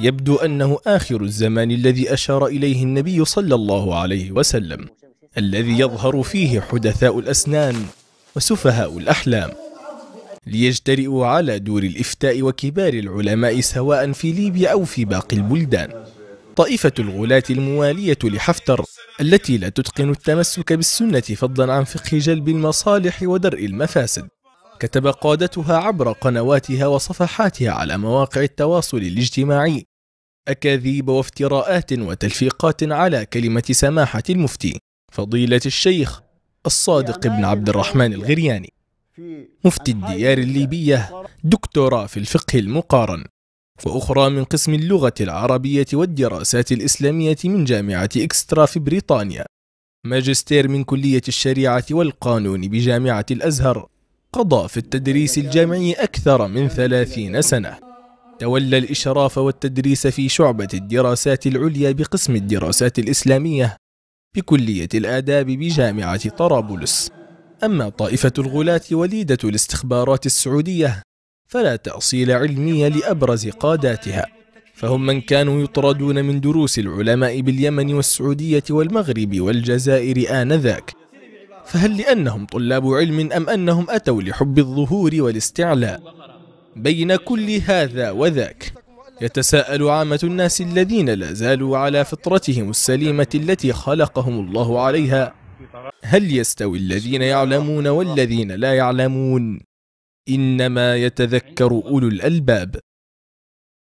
يبدو أنه آخر الزمان الذي أشار إليه النبي صلى الله عليه وسلم الذي يظهر فيه حدثاء الأسنان وسفهاء الأحلام ليجترئوا على دور الإفتاء وكبار العلماء سواء في ليبيا أو في باقي البلدان طائفة الغلاة الموالية لحفتر التي لا تتقن التمسك بالسنة فضلا عن فقه جلب المصالح ودرء المفاسد كتب قادتها عبر قنواتها وصفحاتها على مواقع التواصل الاجتماعي أكاذيب وافتراءات وتلفيقات على كلمة سماحة المفتي فضيلة الشيخ الصادق بن عبد الرحمن الغرياني مفتي الديار الليبية دكتوراه في الفقه المقارن وأخرى من قسم اللغة العربية والدراسات الإسلامية من جامعة إكسترا في بريطانيا ماجستير من كلية الشريعة والقانون بجامعة الأزهر قضى في التدريس الجامعي أكثر من ثلاثين سنة تولى الإشراف والتدريس في شعبة الدراسات العليا بقسم الدراسات الإسلامية بكلية الآداب بجامعة طرابلس أما طائفة الغلاة وليدة الاستخبارات السعودية فلا تأصيل علمي لأبرز قاداتها فهم من كانوا يطردون من دروس العلماء باليمن والسعودية والمغرب والجزائر آنذاك فهل لأنهم طلاب علم أم أنهم أتوا لحب الظهور والاستعلاء بين كل هذا وذاك يتساءل عامة الناس الذين لا زالوا على فطرتهم السليمة التي خلقهم الله عليها هل يستوي الذين يعلمون والذين لا يعلمون إنما يتذكر أولو الألباب